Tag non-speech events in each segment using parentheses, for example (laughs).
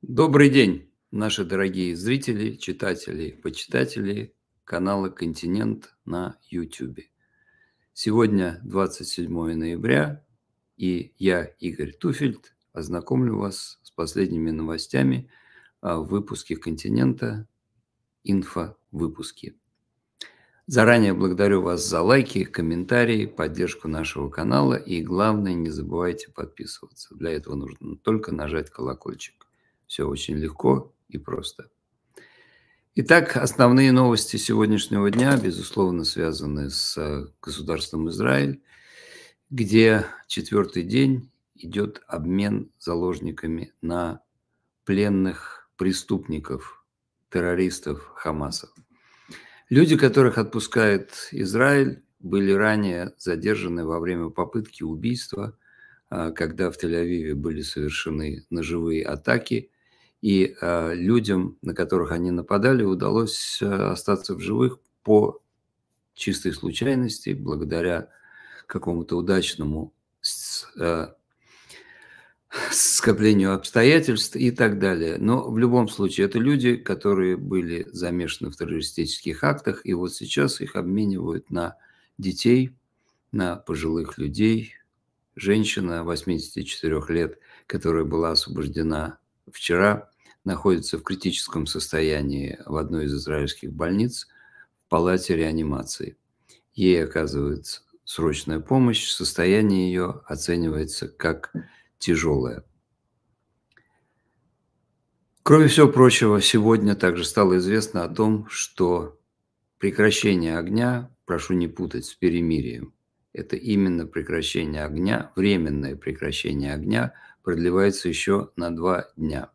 Добрый день, наши дорогие зрители, читатели, почитатели канала «Континент» на YouTube. Сегодня 27 ноября, и я, Игорь Туфельд, ознакомлю вас с последними новостями о выпуске «Континента» инфовыпуске. Заранее благодарю вас за лайки, комментарии, поддержку нашего канала и главное, не забывайте подписываться. Для этого нужно только нажать колокольчик. Все очень легко и просто. Итак, основные новости сегодняшнего дня, безусловно, связаны с э, государством Израиль, где четвертый день идет обмен заложниками на пленных преступников, террористов Хамаса. Люди, которых отпускает Израиль, были ранее задержаны во время попытки убийства, а, когда в Тель-Авиве были совершены ножевые атаки, и а, людям, на которых они нападали, удалось а, остаться в живых по чистой случайности, благодаря какому-то удачному (laughs) скоплению обстоятельств и так далее. Но в любом случае это люди, которые были замешаны в террористических актах, и вот сейчас их обменивают на детей, на пожилых людей. Женщина 84 лет, которая была освобождена вчера, находится в критическом состоянии в одной из израильских больниц в палате реанимации. Ей оказывается срочная помощь, состояние ее оценивается как тяжелое. Кроме всего прочего, сегодня также стало известно о том, что прекращение огня, прошу не путать с перемирием, это именно прекращение огня, временное прекращение огня продлевается еще на два дня.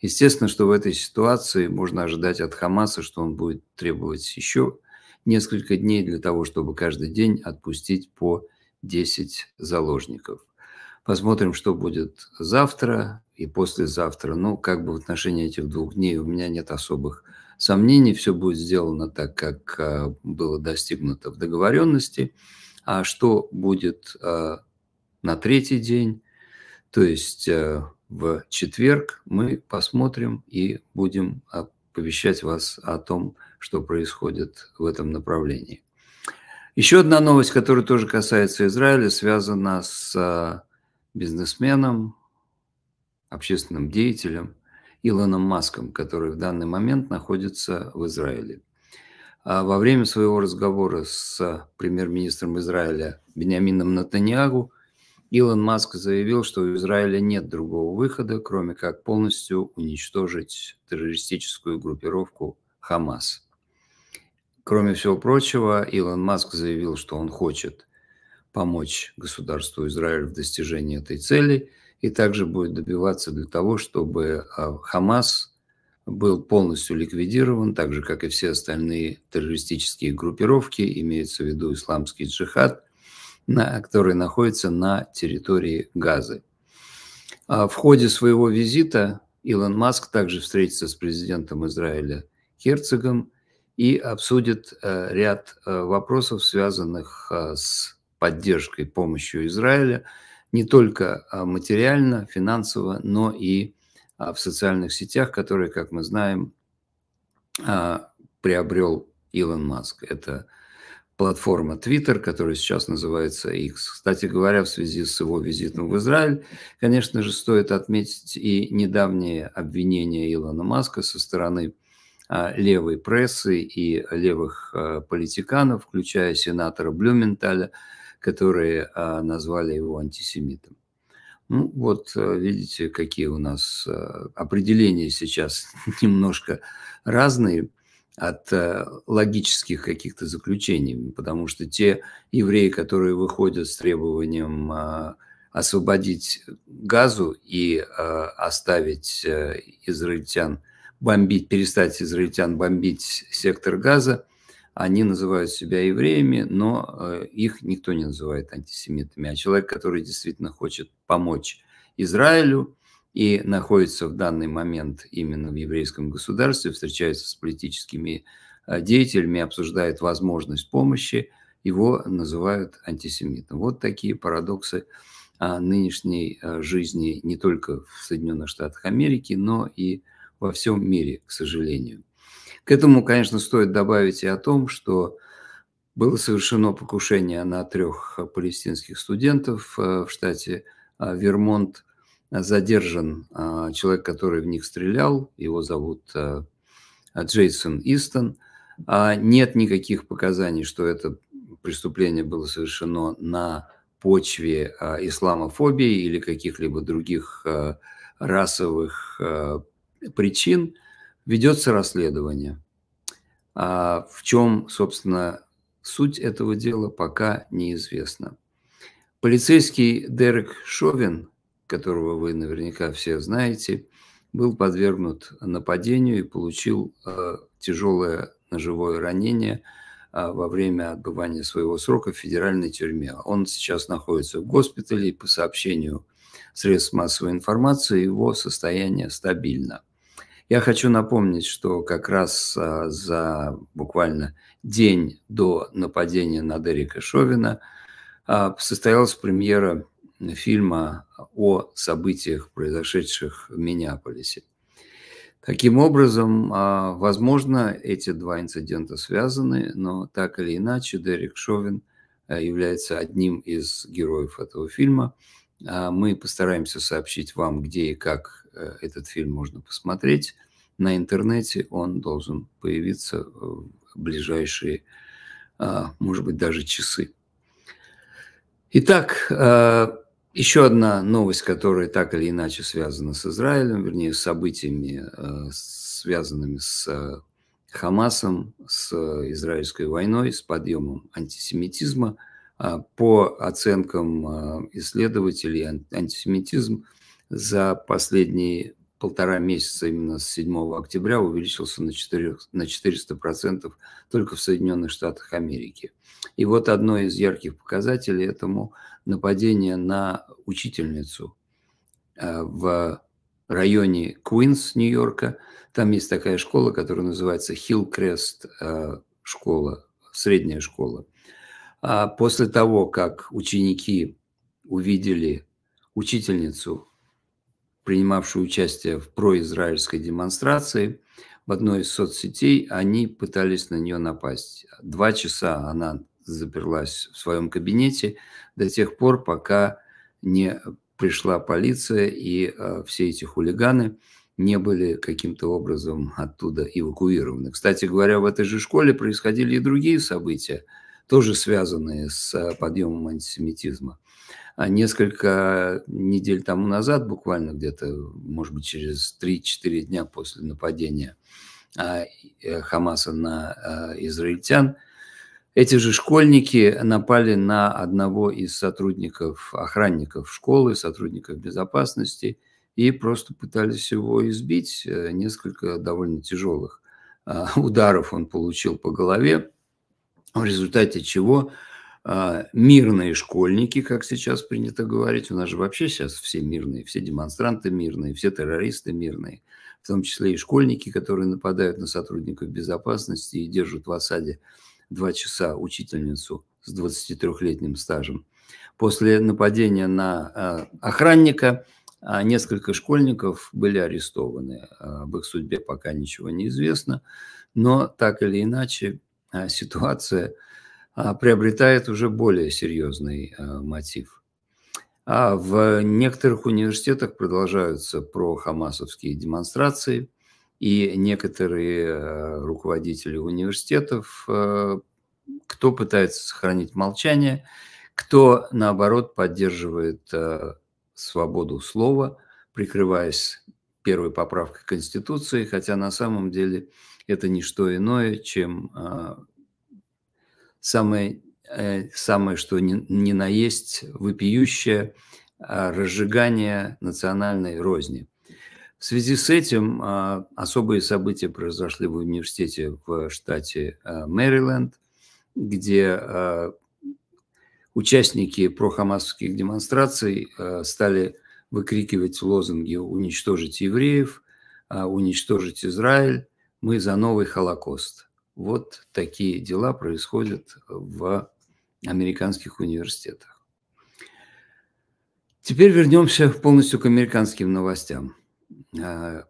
Естественно, что в этой ситуации можно ожидать от Хамаса, что он будет требовать еще несколько дней для того, чтобы каждый день отпустить по 10 заложников. Посмотрим, что будет завтра и послезавтра. Ну, как бы в отношении этих двух дней у меня нет особых сомнений. Все будет сделано так, как а, было достигнуто в договоренности. А что будет а, на третий день, то есть э, в четверг, мы посмотрим и будем оповещать вас о том, что происходит в этом направлении. Еще одна новость, которая тоже касается Израиля, связана с а, бизнесменом, общественным деятелем Илоном Маском, который в данный момент находится в Израиле. А во время своего разговора с премьер-министром Израиля Бениамином Натаньягу Илон Маск заявил, что у Израиля нет другого выхода, кроме как полностью уничтожить террористическую группировку Хамас. Кроме всего прочего, Илон Маск заявил, что он хочет помочь государству Израиль в достижении этой цели и также будет добиваться для того, чтобы а, Хамас был полностью ликвидирован, так же, как и все остальные террористические группировки, имеется в виду исламский джихад, на, который находится на территории Газы. А в ходе своего визита Илон Маск также встретится с президентом Израиля Херцогом и обсудит э, ряд э, вопросов, связанных э, с поддержкой, помощью Израиля, не только а, материально, финансово, но и а, в социальных сетях, которые, как мы знаем, а, приобрел Илон Маск. Это платформа Twitter, которая сейчас называется X. Кстати говоря, в связи с его визитом в Израиль, конечно же, стоит отметить и недавние обвинения Илона Маска со стороны левой прессы и левых политиканов, включая сенатора Блюменталя, которые а, назвали его антисемитом. Ну, вот э, видите, какие у нас э, определения сейчас (laughs) немножко разные от э, логических каких-то заключений, потому что те евреи, которые выходят с требованием а, освободить газу и а, оставить израильтян бомбить, перестать израильтян бомбить сектор газа, они называют себя евреями, но э, их никто не называет антисемитами. А человек, который действительно хочет помочь Израилю и находится в данный момент именно в еврейском государстве, встречается с политическими э, деятелями, обсуждает возможность помощи, его называют антисемитом. Вот такие парадоксы а, нынешней э, жизни не только в Соединенных Штатах Америки, но и во всем мире, к сожалению. К этому, конечно, стоит добавить и о том, что было совершено покушение на трех э, палестинских студентов э, в штате э, Вермонт. Задержан человек, который в них стрелял, его зовут Джейсон Истон. А нет никаких показаний, что это преступление было совершено на почве исламофобии или каких-либо других расовых причин – ведется расследование. А в чем, собственно, суть этого дела, пока неизвестно. Полицейский Дерек Шовин, которого вы наверняка все знаете, был подвергнут нападению и получил э, тяжелое ножевое ранение э, во время отбывания своего срока в федеральной тюрьме. Он сейчас находится в госпитале, и по сообщению средств массовой информации его состояние стабильно. Я хочу напомнить, что как раз а, за буквально день до нападения на Дерека Шовина а, состоялась премьера фильма о событиях, произошедших в Миннеаполисе. Таким образом, а, возможно, эти два инцидента связаны, но так или иначе Дерек Шовин является одним из героев этого фильма. Мы постараемся сообщить вам, где и как Э, этот фильм можно посмотреть на интернете, он должен появиться э, в ближайшие, а, может быть, даже часы. Итак, э, еще одна новость, которая так или иначе связана с Израилем, вернее, с событиями, связанными с Хамасом, с израильской войной, с подъемом антисемитизма. А по оценкам исследователей, антисемитизм – за последние полтора месяца, именно с 7 октября, увеличился на, 4, на 400% только в Соединенных Штатах Америки. И вот одно из ярких показателей этому нападение на учительницу э, в районе Куинс, Нью-Йорка. Там есть такая школа, которая называется Хиллкрест э, школа, средняя школа. А после того, как ученики увидели учительницу принимавшие участие в произраильской демонстрации, в одной из соцсетей они пытались на нее напасть. Два часа она заперлась в своем кабинете до тех пор, пока не пришла полиция и э, все эти хулиганы не были каким-то образом оттуда эвакуированы. Кстати говоря, в этой же школе происходили и другие события, тоже связанные с э, подъемом антисемитизма. А несколько недель тому назад, буквально где-то, может быть, через 3-4 дня после нападения а, э, Хамаса на а, израильтян, эти же школьники напали на одного из сотрудников, охранников школы, сотрудников безопасности, и просто пытались его избить. Э, несколько довольно тяжелых (laughs) ударов он получил по голове, в результате чего а, мирные школьники, как сейчас принято говорить, у нас же вообще сейчас все мирные, все демонстранты мирные, все террористы мирные, в том числе и школьники, которые нападают на сотрудников безопасности и держат в осаде два часа учительницу с 23-летним стажем. После нападения на а, охранника а, несколько школьников были арестованы. Об их судьбе пока ничего не известно, но так или иначе ситуация – а, приобретает уже более серьезный э, мотив. А в некоторых университетах продолжаются прохамасовские демонстрации, и некоторые э, руководители университетов, э, кто пытается сохранить молчание, кто, наоборот, поддерживает свободу слова, прикрываясь первой поправкой Конституции, хотя на самом деле это не что иное, чем самое, э, самое что ни, ни на есть, вопиющее а, разжигание национальной розни. В связи с этим а, особые события произошли в университете в штате э, Мэриленд, где а, участники прохамасовских демонстраций э, стали выкрикивать лозунги «Уничтожить евреев», «Уничтожить Израиль», «Мы за новый Холокост». Вот такие дела происходят в американских университетах. Теперь вернемся полностью к американским новостям. А,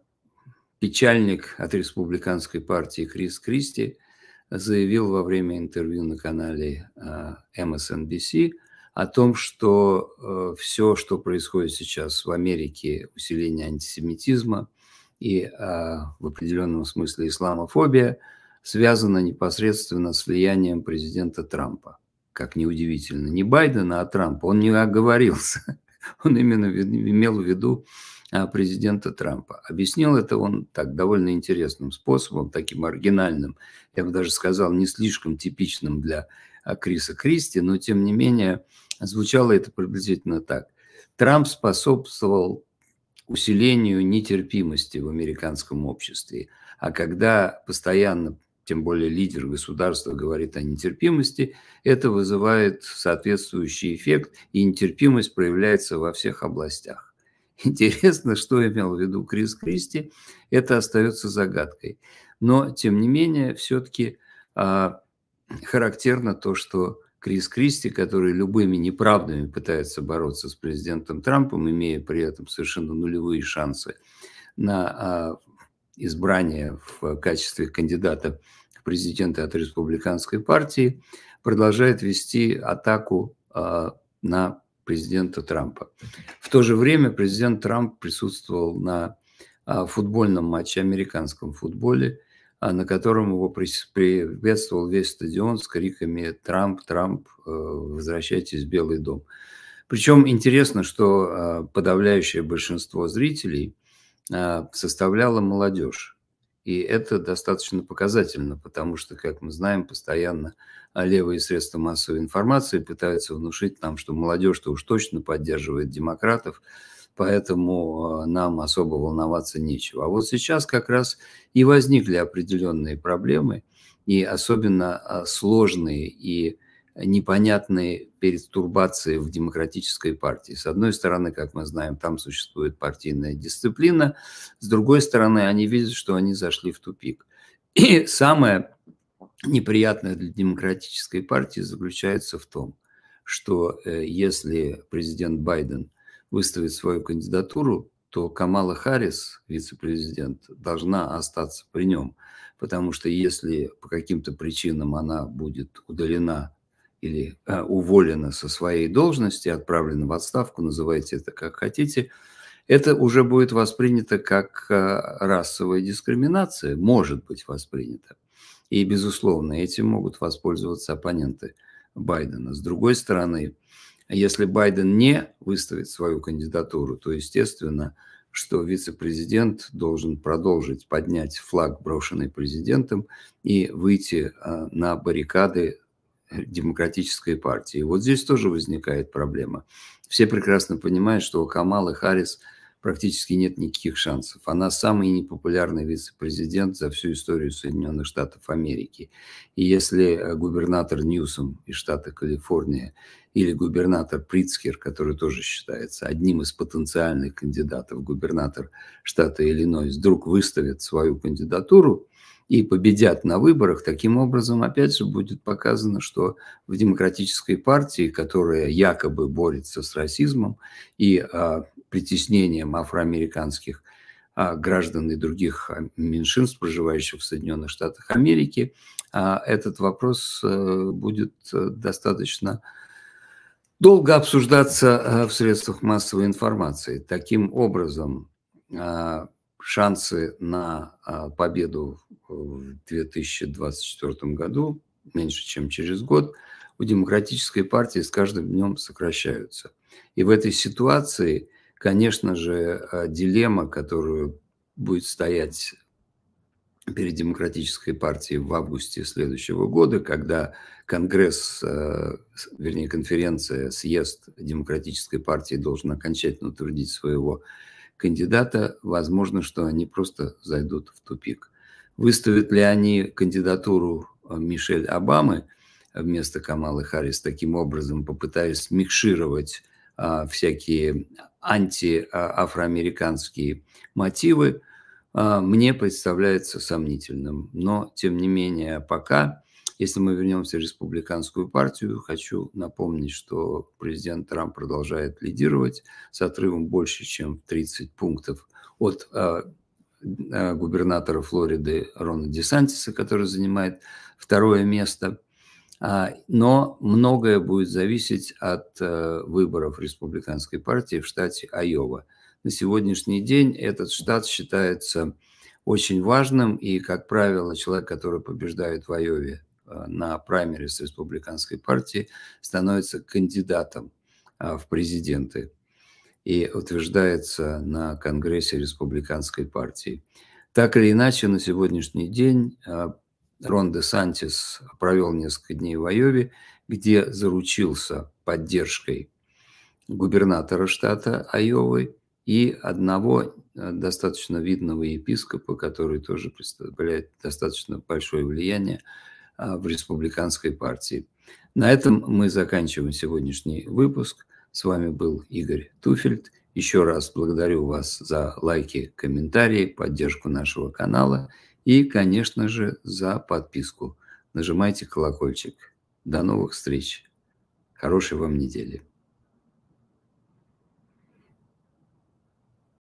печальник от республиканской партии Крис Кристи заявил во время интервью на канале а, MSNBC о том, что а, все, что происходит сейчас в Америке, усиление антисемитизма и в определенном смысле исламофобия – связано непосредственно с влиянием президента Трампа. Как неудивительно. Не Байдена, а Трампа. Он не оговорился. (laughs) Он именно имел в виду а, президента Трампа. Объяснил это он так довольно интересным способом, таким оригинальным, я бы даже сказал, не слишком типичным для а, Криса Кристи, но тем не менее звучало это приблизительно так. Трамп способствовал усилению нетерпимости в американском обществе. А когда постоянно тем более лидер государства говорит о нетерпимости, это вызывает соответствующий эффект, и нетерпимость проявляется во всех областях. (laughs) Интересно, что имел в виду Крис Кристи, это остается загадкой. Но, тем не менее, все-таки а, характерно то, что Крис Кристи, который любыми неправдами пытается бороться с президентом Трампом, имея при этом совершенно нулевые шансы на а, избрание в качестве кандидата президента от республиканской партии, продолжает вести атаку а, на президента Трампа. В то же время президент Трамп присутствовал на а, футбольном матче, американском футболе, а, на котором его приветствовал весь стадион с криками «Трамп, Трамп, э, возвращайтесь в Белый дом». Причем интересно, что подавляющее большинство зрителей составляла молодежь. И это достаточно показательно, потому что, как мы знаем, постоянно а, левые средства массовой информации пытаются внушить нам, что молодежь-то уж точно поддерживает демократов, поэтому а, нам особо волноваться нечего. А вот сейчас как раз и возникли определенные проблемы, и особенно а, сложные и непонятной перестурбации в демократической партии. С одной стороны, как мы знаем, там существует партийная дисциплина, с другой стороны, они видят, что они зашли в тупик. И самое неприятное для демократической партии заключается в том, что э, если президент Байден выставит свою кандидатуру, то Камала Харрис, вице-президент, должна остаться при нем, потому что если по каким-то причинам она будет удалена или а, уволена со своей должности, отправлена в отставку, называйте это как хотите, это уже будет воспринято как а, расовая дискриминация, может быть воспринято. И, безусловно, этим могут воспользоваться оппоненты Байдена. С другой стороны, если Байден не выставит свою кандидатуру, то, естественно, что вице-президент должен продолжить поднять флаг, брошенный президентом, и выйти а, на баррикады демократической партии. Вот здесь тоже возникает проблема. Все прекрасно понимают, что у Камалы Харрис практически нет никаких шансов. Она самый непопулярный вице-президент за всю историю Соединенных Штатов Америки. И если э, губернатор Ньюсом из штата Калифорния или губернатор Притцкер, который тоже считается одним из потенциальных кандидатов губернатор штата Иллинойс, вдруг выставит свою кандидатуру, и победят на выборах, таким образом, опять же, будет показано, что в демократической партии, которая якобы борется с расизмом и а, притеснением афроамериканских а, граждан и других а, меньшинств, проживающих в Соединенных Штатах Америки, а, этот вопрос а, будет э, достаточно долго обсуждаться а, в средствах массовой информации. Таким образом, а, шансы на а, победу в 2024 году, меньше чем через год, у демократической партии с каждым днем сокращаются. И в этой ситуации, конечно же, а, дилемма, которую будет стоять перед демократической партией в августе следующего года, когда Конгресс, а, вернее конференция, съезд демократической партии должен окончательно утвердить своего кандидата, возможно, что они просто зайдут в тупик. Выставят ли они кандидатуру э, Мишель Обамы вместо Камалы Харрис, таким образом попытаясь смикшировать а, всякие антиафроамериканские мотивы, а, мне представляется сомнительным. Но, тем не менее, пока если мы вернемся в республиканскую партию, хочу напомнить, что президент Трамп продолжает лидировать с отрывом больше, чем 30 пунктов от а, а, губернатора Флориды Рона Десантиса, который занимает второе место. А, но многое будет зависеть от э, выборов республиканской партии в штате Айова. На сегодняшний день этот штат считается очень важным, и, как правило, человек, который побеждает в Айове, Э, на праймерис республиканской партии, становится кандидатом а, в президенты и утверждается на Конгрессе республиканской партии. Так или иначе, на сегодняшний день а, Рон де Сантис провел несколько дней в Айове, где заручился поддержкой губернатора штата Айовы и одного а, достаточно видного епископа, который тоже представляет достаточно большое влияние а, в республиканской партии. На этом мы заканчиваем сегодняшний выпуск. С вами был Игорь Туфельд. Еще раз благодарю вас за лайки, комментарии, поддержку нашего канала и, конечно же, за подписку. Нажимайте колокольчик. До новых встреч. Хорошей вам недели.